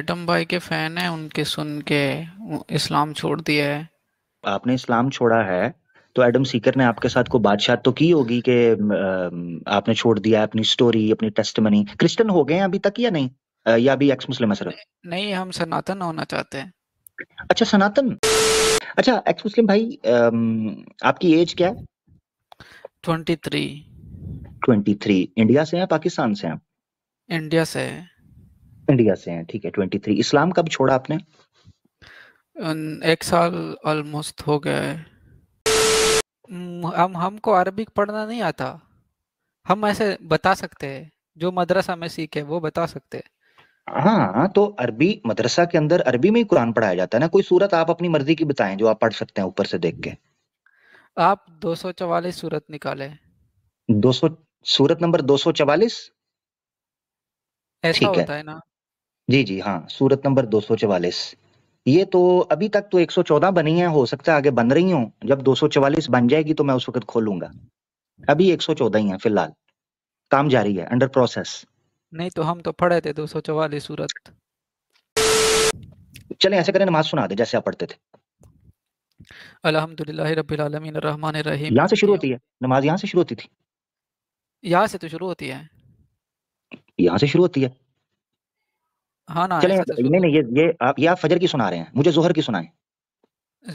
Atom भाई के fan है उनके सुन के इस्लाम छोड़ दिया है आपने इस्लाम छोड़ा है तो एडम सीकर ने आपके साथ को बातचीत तो की होगी कि आपने छोड़ दिया अपनी स्टोरी अपनी टेस्टमनी क्रिश्चियन हो गए अभी तक या नहीं या अभी एक्स मुस्लिम है सिर्फ नहीं हम सनातन होना चाहते हैं अच्छा सनातन अच्छा एक्स मुस्लिम भाई आपकी एज क्या है twenty three twenty three India से हैं पाकिस्तान से हैं इंडिया से है इंडिया से हैं ठीक है ट्वेंटी थ्री इस्लाम कब छोड़ा आपने एक साल ऑलमोस्ट हो गया है हम हमको अरबिक पढ़ना नहीं आता हम ऐसे बता सकते हैं जो मदरसा में सीखे वो बता सकते हैं हाँ तो अरबी मदरसा के अंदर अरबी में ही कुरान पढ़ाया जाता है ना कोई सूरत आप अपनी मर्जी की बताएं जो आप पढ़ सकते हैं ऊपर से देख के आप दो सौ चवालीस सूरत निकाले दो सौ सूरत नंबर दो सौ चवालीस ऐसा होता है, है ना जी, जी, हाँ, सूरत नंबर दो सौ चवालीस ये तो अभी तक तो 114 बनी है, हो सकता है आगे बन रही हूँ जब 244 बन जाएगी तो मैं उस वक़्त खोलूंगा अभी 114 ही है फ़िलहाल, काम जारी है, अंडर प्रोसेस। नहीं तो हम तो पढ़े थे 244 सूरत। चले ऐसे करें नमाज़ सुना दे जैसे आप पढ़ते थे। अल्हम्दुलिल्लाह रब्बिल आलमीन रहमान रहीम। यहाँ से शुरू होती है, नमाज़ यहाँ से शुरू होती थी। यहाँ से तो शुरू होती है। यहाँ से शुरू होती है। हाँ ना चलें तो नहीं नहीं ये ये आप ये आप फजर की सुना रहे हैं मुझे जोहर की सुनाएं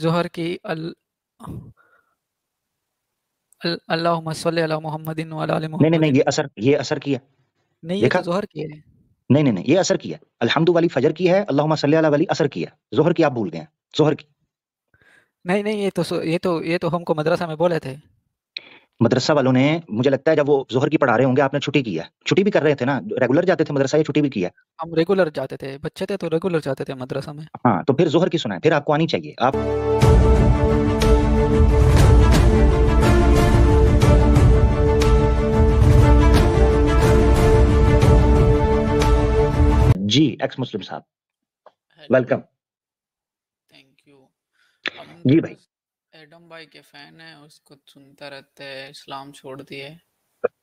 जोहर की अल अल- अल्लाहुम्मा सल्ली अला मुहम्मदिन व अला नहीं नहीं नहीं ये असर ये असर की नहीं तो देखा जोहर की है नहीं नहीं नहीं ये असर की अल्हम्दु वाली फजर की है अल्लाहुम्मा सल्ली अला वाली असर की जोहर की आप भूल गए हैं जोहर की नहीं नहीं ये तो ये तो ये तो हमको मदरसा में बोले थे मदरसा वालों ने मुझे लगता है जब वो जोहर की पढ़ा रहे होंगे आपने छुट्टी किया छुट्टी भी कर रहे थे ना रेगुलर जाते थे मदरसा या छुट्टी भी किया हम रेगुलर जाते थे बच्चे थे तो रेगुलर जाते थे मदरसा में हाँ तो फिर जोहर की सुनाए फिर आपको आनी चाहिए आप जी एक्स मुस्लिम साहब वेलकम थैंक यू जी भाई भाई के फैन है उसको सुनता रहता है इस्लाम छोड़ दिए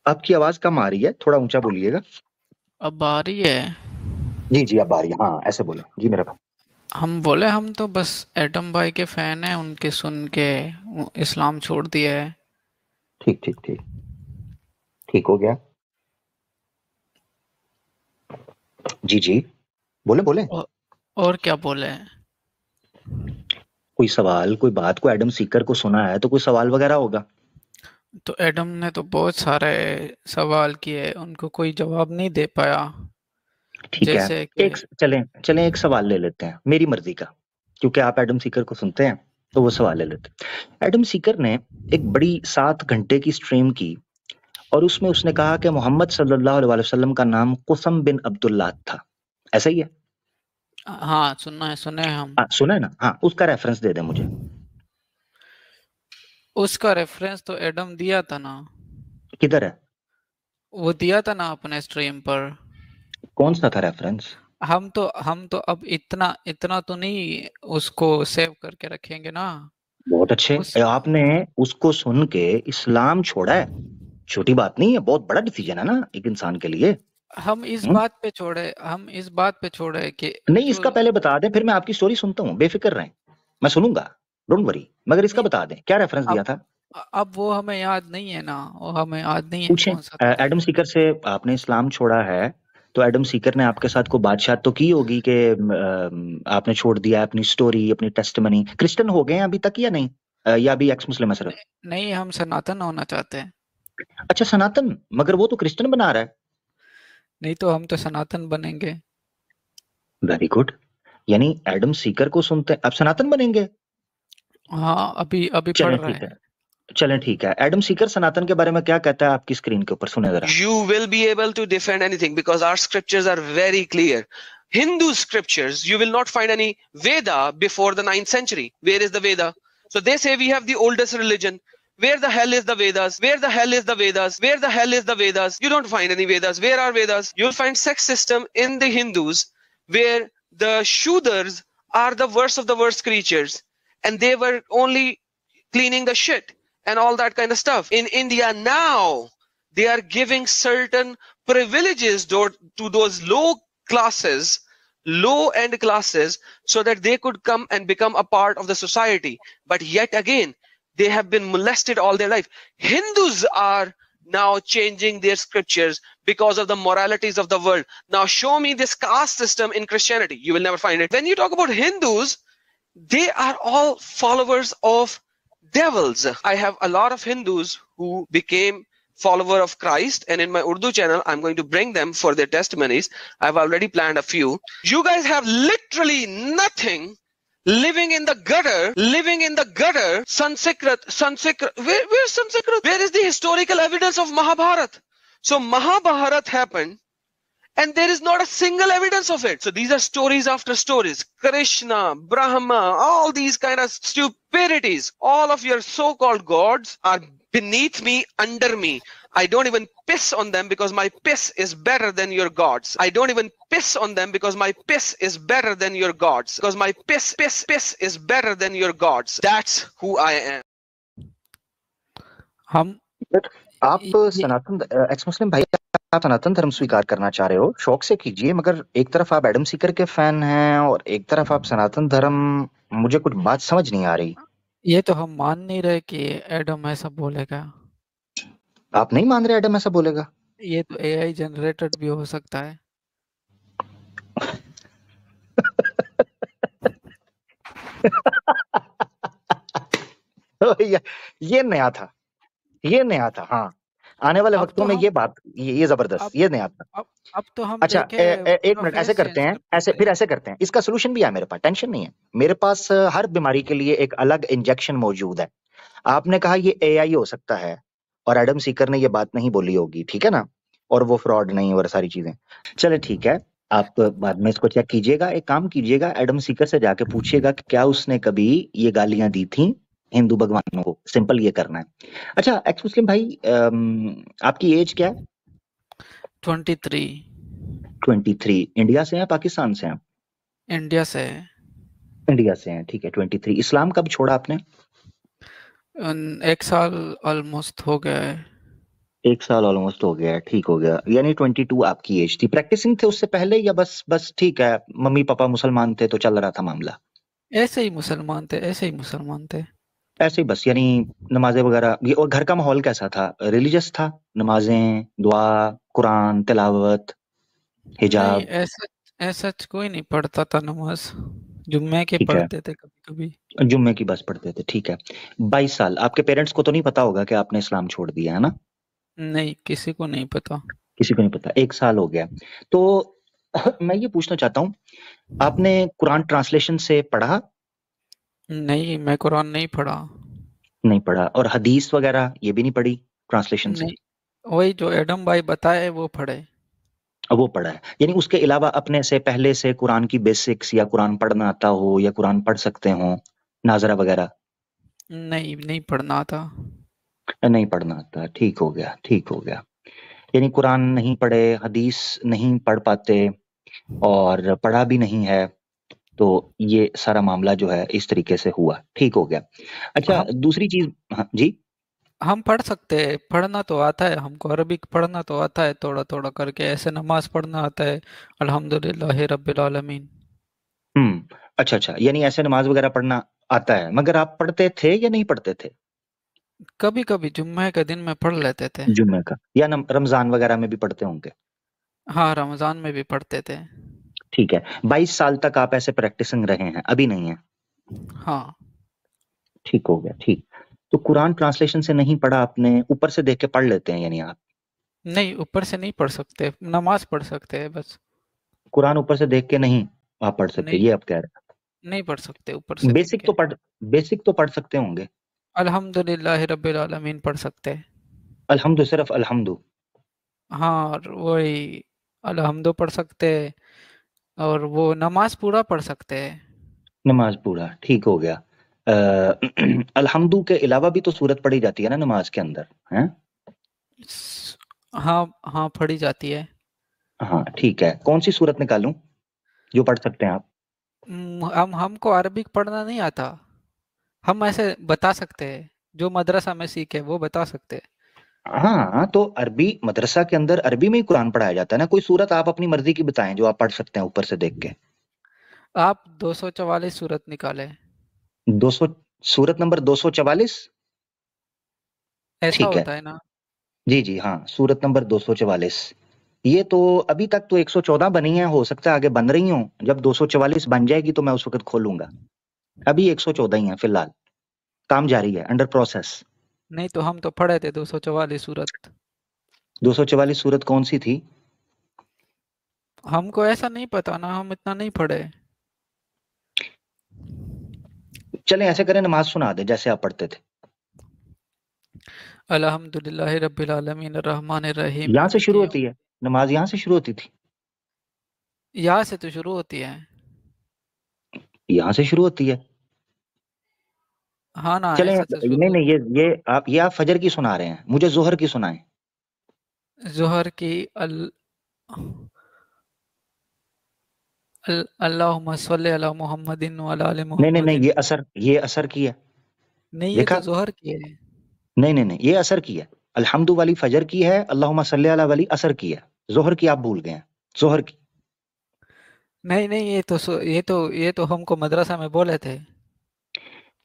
आपकी आवाज कम आ रही है थोड़ा ऊंचा बोलिएगा अब आ रही है जी जी अब आ रही है हाँ ऐसे बोले जी मेरा भाई हम बोले हम तो बस एटम भाई के फैन है उनके सुन के इस्लाम छोड़ दिया है ठीक ठीक ठीक ठीक हो गया जी जी बोले बोले औ, और क्या बोले कोई सवाल कोई बात को एडम सीकर को सुना है तो कोई सवाल वगैरह होगा तो एडम ने तो बहुत सारे सवाल किए उनको कोई जवाब नहीं दे पाया ठीक है कि... एक चलें चलें एक सवाल ले लेते हैं मेरी मर्जी का क्योंकि आप एडम सीकर को सुनते हैं तो वो सवाल ले लेते एडम सीकर ने एक बड़ी सात घंटे की स्ट्रीम की और उसमें उसने कहा कि मोहम्मद सल्लल्लाहु अलैहि वसल्लम का नाम कुसम बिन अब्दुल्ला था ऐसा ही है हाँ सुनना है सुने हम आ, हाँ, सुने ना हाँ उसका रेफरेंस दे दे मुझे उसका रेफरेंस तो एडम दिया था ना किधर है वो दिया था ना अपने स्ट्रीम पर कौन सा था रेफरेंस हम तो हम तो अब इतना इतना तो नहीं उसको सेव करके रखेंगे ना बहुत अच्छे उस... आपने उसको सुन के इस्लाम छोड़ा है छोटी बात नहीं है बहुत बड़ा डिसीजन है ना एक इंसान के लिए हम इस हुँ? हम्म? बात पे छोड़े हम इस बात पे छोड़े कि नहीं इसका पहले बता दें फिर मैं आपकी स्टोरी सुनता हूँ बेफिक्र रहे मैं सुनूंगा डोंट वरी मगर इसका बता दें क्या रेफरेंस दिया था अब वो हमें याद नहीं है ना वो हमें याद नहीं है एडम सीकर से आपने इस्लाम छोड़ा है तो एडम सीकर ने आपके साथ को बादशाह तो की होगी कि आपने छोड़ दिया अपनी स्टोरी अपनी टेस्ट मनी क्रिश्चियन हो गए अभी तक या नहीं या अभी एक्स मुस्लिम है नहीं हम सनातन होना चाहते हैं अच्छा सनातन मगर वो तो क्रिश्चियन बना रहा है नहीं तो हम तो सनातन बनेंगे वेरी गुड यानी एडम सीकर को सुनते हैं आप सनातन बनेंगे हाँ अभी अभी पढ़ रहे हैं चले ठीक है एडम सीकर सनातन के बारे में क्या कहता है आपकी स्क्रीन के ऊपर सुने जरा you will be able to defend anything because our scriptures are very clear Hindu scriptures you will not find any Veda before the ninth century where is the Veda so they say we have the oldest religion Where the hell is the Vedas? Where the hell is the Vedas? Where the hell is the Vedas? You don't find any Vedas. Where are Vedas? You'll find sex system in the Hindus where the Shudras are the worst of the worst creatures and they were only cleaning the shit and all that kind of stuff. In India now, they are giving certain privileges to those low classes low end classes so that they could come and become a part of the society but yet again they have been molested all their life hindus are now changing their scriptures because of the moralities of the world now show me this caste system in christianity you will never find it when you talk about hindus they are all followers of devils i have a lot of hindus who became follower of christ and in my urdu channel i'm going to bring them for their testimonies i've already planned a few you guys have literally nothing living in the gutter, living in the gutter, Sanskrit, Sanskrit, where, where's Sanskrit? Where is the historical evidence of Mahabharat? So Mahabharat happened and there is not a single evidence of it. So these are stories after stories. Krishna, Brahma, all these kind of stupidities. All of your so-called gods are beneath me, under me. I don't even piss on them because my piss is better than your gods. I don't even piss on them because my piss is better than your gods. Because my piss, piss, piss is better than your gods. That's who I am. हम आप सनातन x मुस्लिम भाई आप सनातन धर्म स्वीकार करना चाह रहे हो शौक से कीजिए मगर एक तरफ आप एडम सीकर के फैन हैं और एक तरफ आप सनातन धर्म मुझे कुछ बात समझ नहीं आ रही ये तो हम मान नहीं रहे कि एडम ऐसा बोलेगा आप नहीं मान रहे एडम ऐसा बोलेगा ये तो एआई जनरेटेड भी हो सकता है ये नया था ये नया था हाँ आने वाले वक्तों तो में ये बात ये, ये जबरदस्त ये नया था अब, अब तो हम अच्छा ए, ए, एक मिनट ऐसे करते हैं ऐसे फिर ऐसे करते हैं इसका सोल्यूशन भी है मेरे पास टेंशन नहीं है मेरे पास हर बीमारी के लिए एक अलग इंजेक्शन मौजूद है आपने कहा ये एआई हो सकता है और एडम सीकर ने ये बात नहीं बोली होगी ठीक है ना और वो फ्रॉड नहीं और सारी चीजें चले ठीक है आप बाद में इसको चेक कीजिएगा एक काम कीजिएगा एडम सीकर से जाके पूछिएगा कि क्या उसने कभी ये गालियां दी थी हिंदू भगवानों को सिंपल ये करना है अच्छा एक्स मुस्लिम भाई आपकी एज क्या है twenty three twenty three India से हैं पाकिस्तान से हैं इंडिया से इंडिया से हैं ठीक है ट्वेंटी थ्री इस्लाम कब छोड़ा आपने एक साल ऑलमोस्ट हो गया है एक साल ऑलमोस्ट हो गया ठीक हो गया यानी 22 आपकी एज थी प्रैक्टिसिंग थे उससे पहले या बस बस ठीक है मम्मी पापा मुसलमान थे तो चल रहा था मामला ऐसे ही मुसलमान थे ऐसे ही मुसलमान थे ऐसे ही बस यानी नमाजें वगैरह ये और घर का माहौल कैसा था रिलीजियस था नमाजें दुआ कुरान तिलावत हिजाब ऐसा ऐसा कोई नहीं पढ़ता था नमाज जुम्मे के पढ़ते थे कभी कभी जुम्मे की बस पढ़ते थे ठीक है बाईस साल आपके पेरेंट्स को तो नहीं पता होगा कि आपने इस्लाम छोड़ दिया है ना नहीं किसी को नहीं पता किसी को नहीं पता एक साल हो गया तो मैं ये पूछना चाहता हूँ आपने कुरान ट्रांसलेशन से पढ़ा नहीं मैं कुरान नहीं पढ़ा नहीं पढ़ा और हदीस वगैरह ये भी नहीं पढ़ी ट्रांसलेशन से वही जो एडम भाई बताए वो पढ़े वो पढ़ा है यानी उसके अलावा अपने से पहले से कुरान की बेसिक्स या कुरान पढ़ना आता हो या कुरान पढ़ सकते हो नाजरा वगैरह नहीं नहीं पढ़ना आता नहीं पढ़ना आता ठीक हो गया ठीक हो गया यानी कुरान नहीं पढ़े हदीस नहीं पढ़ पाते और पढ़ा भी नहीं है तो ये सारा मामला जो है इस तरीके से हुआ ठीक हो गया अच्छा हाँ। दूसरी चीज हाँ, जी हम पढ़ सकते हैं पढ़ना तो आता है हमको अरबिक पढ़ना तो आता है थोड़ा थोड़ा करके ऐसे नमाज पढ़ना आता है अल्हम्दुलिल्लाह रब्बिल आलमीन हम्म अच्छा अच्छा यानी ऐसे नमाज वगैरह पढ़ना आता है मगर आप पढ़ते थे या नहीं पढ़ते थे कभी कभी जुम्मे के दिन में पढ़ लेते थे जुम्मे का या रमजान वगैरह में भी पढ़ते होंगे हाँ रमजान में भी पढ़ते थे ठीक है बाईस साल तक आप ऐसे प्रैक्टिसिंग रहे हैं अभी नहीं है हाँ ठीक हो गया ठीक तो कुरान ट्रांसलेशन से नहीं पढ़ा आपने ऊपर से देख के पढ़ लेते हैं यानी आप नहीं ऊपर से नहीं पढ़ सकते नमाज पढ़ सकते हैं बस कुरान ऊपर से देख के नहीं आप पढ़ सकते ये आप कह रहे हैं नहीं पढ़ सकते ऊपर से बेसिक तो पढ़ बेसिक तो पढ़ सकते होंगे अल्हम्दुलिल्लाह रब्बिल आलमीन पढ़ सकते हैं अल्हम्दु सिर्फ अल्हम्दु हाँ वही अल्हम्दु पढ़ सकते हैं और वो नमाज पूरा पढ़ सकते हैं नमाज पूरा ठीक हो गया अलहमदू के अलावा भी तो सूरत पढ़ी जाती है ना नमाज के अंदर है हाँ हाँ पढ़ी जाती है हाँ ठीक है कौन सी सूरत निकालू जो पढ़ सकते हैं आप हम हमको अरबिक पढ़ना नहीं आता हम ऐसे बता सकते हैं जो मदरसा में सीखे वो बता सकते हैं हाँ, हाँ तो अरबी मदरसा के अंदर अरबी में ही कुरान पढ़ाया जाता है ना कोई सूरत आप अपनी मर्जी की बताएं जो आप पढ़ सकते हैं ऊपर से देख के आप दो सौ चवालीस सूरत निकाले दो सौ सूरत नंबर दो सौ चवालीस ठीक है ना जी जी हाँ सूरत नंबर दो सौ चवालीस ये तो अभी तक तो 114 बनी है हो सकता है आगे बन रही हो जब 244 बन जाएगी तो मैं उस वक्त खोलूंगा अभी 114 ही है फिलहाल काम जारी है अंडर प्रोसेस नहीं तो हम तो पढ़े थे 244 सूरत 244 सूरत कौन सी थी हमको ऐसा नहीं पता ना हम इतना नहीं पढ़े चले ऐसे करें नमाज सुना दे जैसे आप पढ़ते थे यहाँ से शुरू होती है नमाज यहाँ से शुरू होती थी यहाँ से तो शुरू होती है यहाँ से शुरू होती है हाँ ना चले तो नहीं नहीं ये ये आप ये आप फजर की सुना रहे हैं मुझे जोहर की सुनाएं जोहर की अल नहीं नहीं ये असर किया है नहीं वाली फजर की है अल्लाह वाली असर की है जोहर की आप भूल गए जोहर की नहीं नहीं ये तो ये तो ये तो हमको मदरसा में बोले थे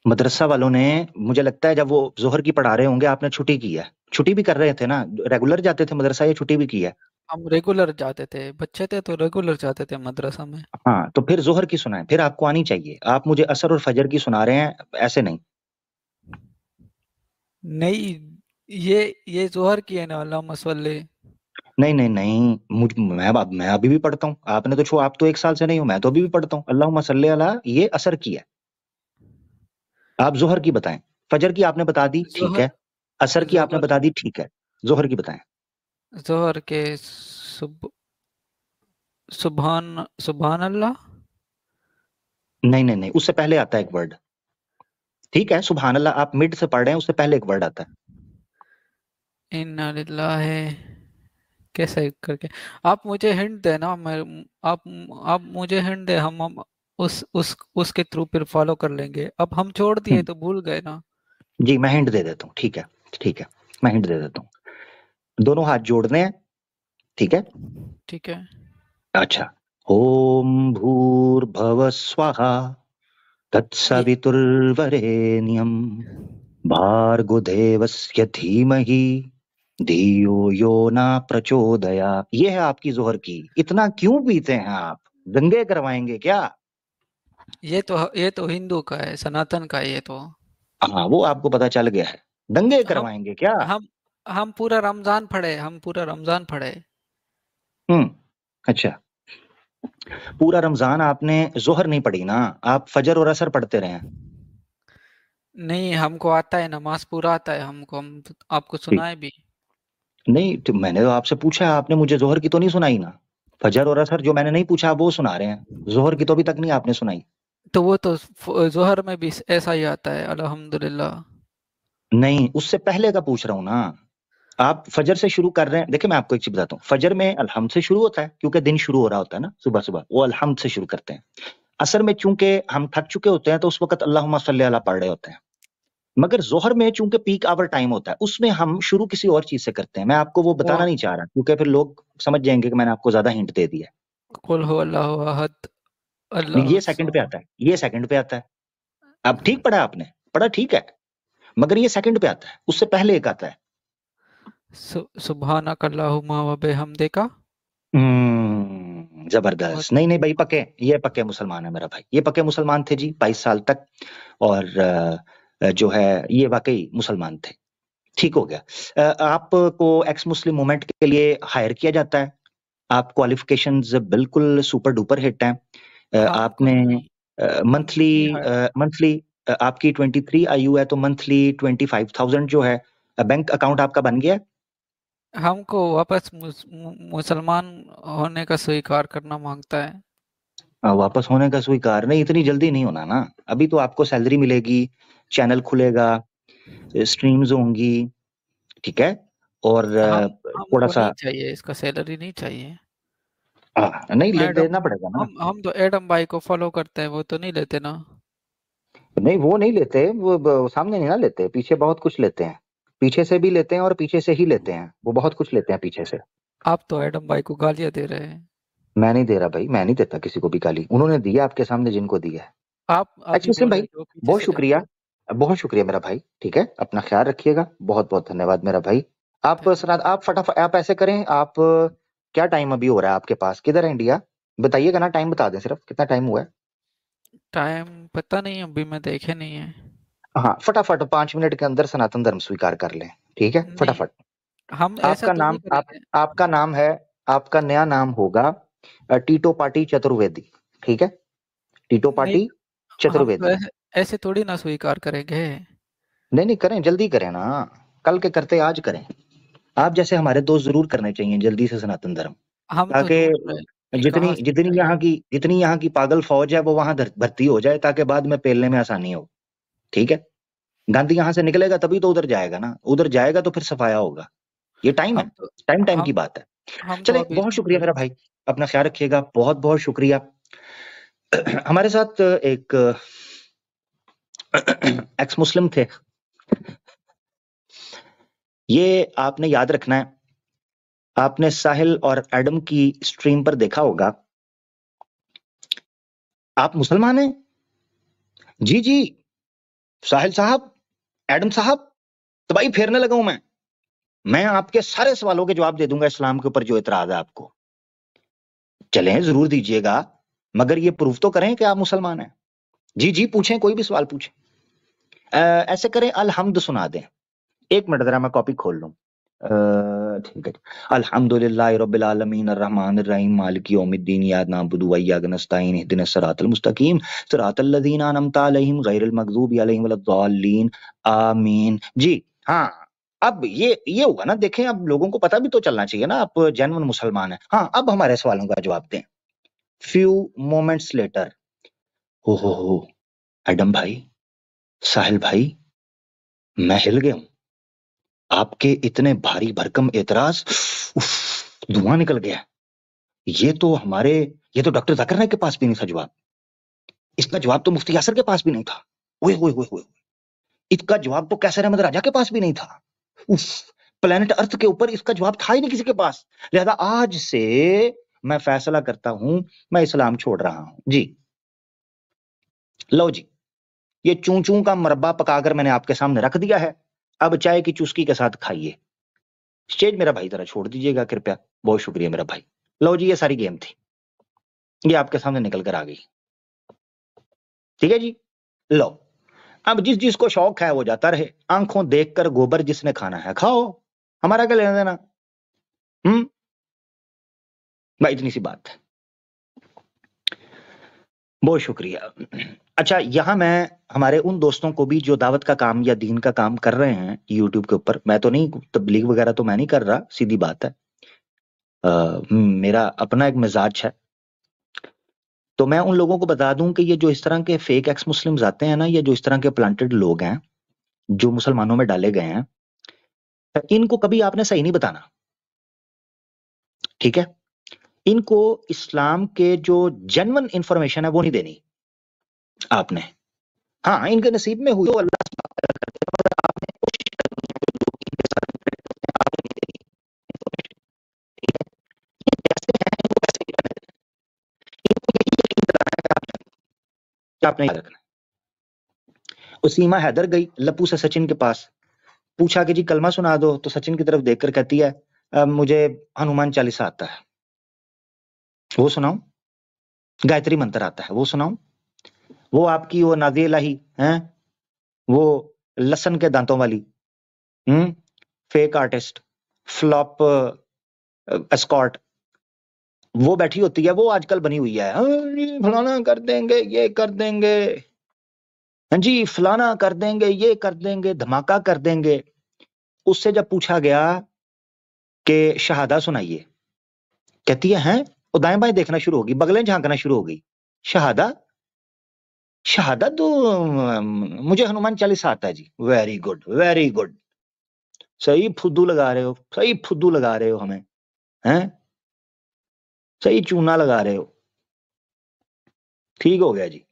मदरसा वालों ने मुझे लगता है जब वो जोहर की पढ़ा रहे होंगे आपने छुट्टी की है छुट्टी भी कर रहे थे ना रेगुलर जाते थे मदरसा या छुट्टी भी की है हम रेगुलर जाते थे बच्चे थे तो रेगुलर जाते थे मदरसा में हाँ तो फिर जोहर की सुनाए फिर आपको आनी चाहिए आप मुझे असर और फजर की सुना रहे हैं ऐसे नहीं नहीं ये ये जोहर की है ना अल्लाह नहीं नहीं नहीं मुझ मैं मैं अभी भी पढ़ता हूँ आपने तो छो आप तो एक साल से नहीं हो मैं तो अभी भी पढ़ता हूँ अल्लाह मसल्ले अला ये असर की है आप जोहर की बताएं फजर की आपने बता दी ठीक है असर की आपने बता दी ठीक है जोहर की बताएं जोहर के सुब सुबहान अल्लाह नहीं नहीं नहीं उससे पहले आता है एक वर्ड ठीक है सुबहान अल्लाह आप मिड से पढ़ रहे हैं उससे पहले एक वर्ड आता है है कैसे करके आप मुझे हिंट देना मैं आप आप मुझे हिंट दे हम उस उस उसके थ्रू फिर फॉलो कर लेंगे अब हम छोड़ दिए हम्म। तो भूल गए ना जी मैं हिंट दे देता हूँ ठीक है ठीक है मैं हिंट दे देता हूँ दोनों हाथ जोड़ने हैं ठीक है ठीक है अच्छा ओम भूर भव स्वाहा तत्सवितुर्वरेण्यम देवस्य धीमहि धियो यो ना प्रचोदया ये है आपकी जोहर की इतना क्यों पीते हैं आप दंगे करवाएंगे क्या ये तो ये तो हिंदू का है सनातन का ये तो हाँ वो आपको पता चल गया है दंगे करवाएंगे क्या हम हम पूरा रमजान पढ़े हम पूरा रमजान पढ़े हम्म अच्छा पूरा रमजान आपने जोहर नहीं पढ़ी ना आप फजर और असर पढ़ते रहे नहीं हमको आता है नमाज पूरा आता है हमको हम तो, आपको सुनाए भी नहीं तो मैंने तो आपसे पूछा आपने मुझे जोहर की तो नहीं सुनाई ना फजर और असर जो मैंने नहीं पूछा वो सुना रहे हैं जोहर की तो अभी तक नहीं आपने सुनाई तो वो तो जोहर में भी ऐसा ही आता है अल्हम्दुलिल्लाह नहीं उससे पहले का पूछ रहा हूँ ना आप फजर से शुरू कर रहे हैं देखिए मैं आपको एक चीज बताता हूँ फजर में अलहमद से शुरू होता है क्योंकि दिन शुरू हो रहा होता है ना सुबह सुबह वो अलहमद से शुरू करते हैं असर में चूंकि हम थक चुके होते हैं तो उस वक्त अल्लाह सल्ला पढ़ रहे होते हैं मगर जोहर में चूंकि पीक आवर टाइम होता है उसमें हम शुरू किसी और चीज से करते हैं मैं आपको वो बताना नहीं चाह रहा क्योंकि फिर लोग समझ जाएंगे कि मैंने आपको ज्यादा हिंट दे दिया ये सेकंड पे आता है ये सेकंड पे आता है अब ठीक पढ़ा आपने पढ़ा ठीक है मगर ये सेकंड पे आता है उससे पहले एक आता है सुभान सुबहानकल्लाहुमा हम्म, जबरदस्त नहीं नहीं भाई पक्के ये पक्के मुसलमान है मेरा भाई ये पक्के मुसलमान थे जी बाईस साल तक और जो है ये वाकई मुसलमान थे ठीक हो गया आपको एक्स मुस्लिम मूवमेंट के लिए हायर किया जाता है आप क्वालिफिकेशंस बिल्कुल सुपर डुपर हिट हैं हाँ, आपने मंथली मंथली हाँ। आपकी ट्वेंटी थ्री आयु है तो मंथली ट्वेंटी फाइव थाउजेंड जो है बैंक अकाउंट आपका बन गया हमको वापस मुसलमान होने का स्वीकार करना मांगता है वापस होने का स्वीकार नहीं इतनी जल्दी नहीं होना ना अभी तो आपको सैलरी मिलेगी चैनल खुलेगा स्ट्रीम्स होंगी ठीक है और हाँ, थोड़ा सा चाहिए इसका सैलरी नहीं चाहिए आ, हाँ। नहीं लेते देना पड़ेगा ना हम हम तो एडम भाई को फॉलो करते हैं वो तो नहीं लेते ना नहीं वो नहीं लेते वो, सामने नहीं ना लेते पीछे बहुत कुछ लेते हैं पीछे से भी लेते हैं और पीछे से ही लेते हैं वो बहुत कुछ लेते हैं पीछे से आप तो एडम भाई को गालियां दे रहे हैं मैं नहीं दे रहा भाई मैं नहीं देता किसी को भी गाली उन्होंने दिया आपके सामने जिनको दिया है आप अच्छा, सिंह भाई बहुत शुक्रिया बहुत शुक्रिया मेरा भाई ठीक है अपना ख्याल रखिएगा बहुत बहुत धन्यवाद मेरा भाई आप सर आप फटाफट आप ऐसे करें आप क्या टाइम अभी हो रहा है आपके पास किधर है इंडिया बताइएगा ना टाइम बता दें सिर्फ कितना टाइम हुआ है टाइम पता नहीं अभी मैं देखे नहीं है हाँ फटाफट पांच मिनट के अंदर सनातन धर्म स्वीकार कर लें ठीक है फटाफट हम आपका नाम आप, आपका नाम है आपका नया नाम होगा टीटो पार्टी चतुर्वेदी ठीक है टीटो पार्टी चतुर्वेदी ऐसे थोड़ी ना स्वीकार करेंगे नहीं नहीं करें जल्दी करें ना कल के करते आज करें आप जैसे हमारे दोस्त जरूर करने चाहिए जल्दी से सनातन धर्म तो ताकि जितनी हाँ। जितनी यहाँ की जितनी यहाँ की पागल फौज है वो वहां भर्ती हो जाए ताकि बाद में पेलने में आसानी हो ठीक है गांधी यहाँ से निकलेगा तभी तो उधर जाएगा ना उधर जाएगा तो फिर सफाया होगा ये टाइम है तो टाइम टाइम की बात है तो चले बहुत शुक्रिया मेरा भाई अपना ख्याल रखिएगा बहुत बहुत शुक्रिया हमारे साथ एक एक्स मुस्लिम थे ये आपने याद रखना है आपने साहिल और एडम की स्ट्रीम पर देखा होगा आप मुसलमान हैं जी जी साहिल साहब एडम साहब तो भाई फेरने लगा हूं मैं मैं आपके सारे सवालों के जवाब दे दूंगा इस्लाम के ऊपर जो इतराज है आपको चलें जरूर दीजिएगा मगर ये प्रूफ तो करें कि आप मुसलमान हैं जी जी पूछें कोई भी सवाल पूछें ऐसे करें अलहमद सुना दें एक मिनट जरा मैं कॉपी खोल लूँ ठीक है मुस्तकीम अलैहिम अलैहिम आमीन जी हाँ, अब ये ये ना देखें अब लोगों को पता भी तो चलना चाहिए ना आप जैन मुसलमान है हाँ अब हमारे सवालों का जवाब दें फ्यू मोमेंट्स लेटर हो हो हो एडम भाई साहिल भाई मैं हिल गया हूं आपके इतने भारी भरकम एतराज धुआं निकल गया ये तो हमारे ये तो डॉक्टर जाकर नायक के पास भी नहीं था जवाब इसका जवाब तो मुफ्ती यासर के पास भी नहीं था ओए ओए ओए ओए इसका जवाब तो कैसर अहमद राजा के पास भी नहीं था उस प्लेनेट अर्थ के ऊपर इसका जवाब था ही नहीं किसी के पास लिहाजा आज से मैं फैसला करता हूं मैं इस्लाम छोड़ रहा हूं जी लो जी ये चू चू का मरबा पकाकर मैंने आपके सामने रख दिया है अब चाय की चुस्की के साथ खाइए स्टेज मेरा भाई जरा छोड़ दीजिएगा कृपया बहुत शुक्रिया मेरा भाई लो जी ये सारी गेम थी ये आपके सामने निकल कर आ गई ठीक है जी लो अब जिस जिस को शौक है वो जाता रहे आंखों देखकर गोबर जिसने खाना है खाओ हमारा क्या लेना देना हम्म भाई इतनी सी बात है बहुत शुक्रिया अच्छा यहाँ मैं हमारे उन दोस्तों को भी जो दावत का काम या दीन का काम कर रहे हैं यूट्यूब के ऊपर मैं तो नहीं तबलीग वगैरह तो मैं नहीं कर रहा सीधी बात है आ, हम्म, मेरा अपना एक मिजाज है तो मैं उन लोगों को बता दूं कि ये जो इस तरह के फेक एक्स मुस्लिम आते हैं ना ये जो इस तरह के प्लांटेड लोग हैं जो मुसलमानों में डाले गए हैं इनको कभी आपने सही नहीं बताना ठीक है इनको इस्लाम के जो जनवन इंफॉर्मेशन है वो नहीं देनी आपने हाँ इनके नसीब में हुई तो अल्लाह आपने याद रखना उसीमा हैदर गई लपू से सचिन के पास पूछा कि जी कलमा सुना दो तो सचिन की तरफ देखकर कहती है मुझे हनुमान चालीसा आता है वो सुनाऊ गायत्री मंत्र आता है वो सुनाऊ वो आपकी वो नाजे लाही है वो लसन के दांतों वाली हम्म फेक आर्टिस्ट फ्लॉप एस्कॉट वो बैठी होती है वो आजकल बनी हुई है फलाना कर देंगे ये कर देंगे हाँ जी फलाना कर देंगे ये कर देंगे धमाका कर देंगे उससे जब पूछा गया कि शहादा सुनाइए कहती है हैं वो दाएं बाएं देखना शुरू होगी बगलें झांकना शुरू हो गई शहादा शहादा तो मुझे हनुमान चालीसा आता है जी वेरी गुड वेरी गुड सही फुद्दू लगा रहे हो सही फुद्दू लगा रहे हो हमें है सही चूना लगा रहे हो ठीक हो गया जी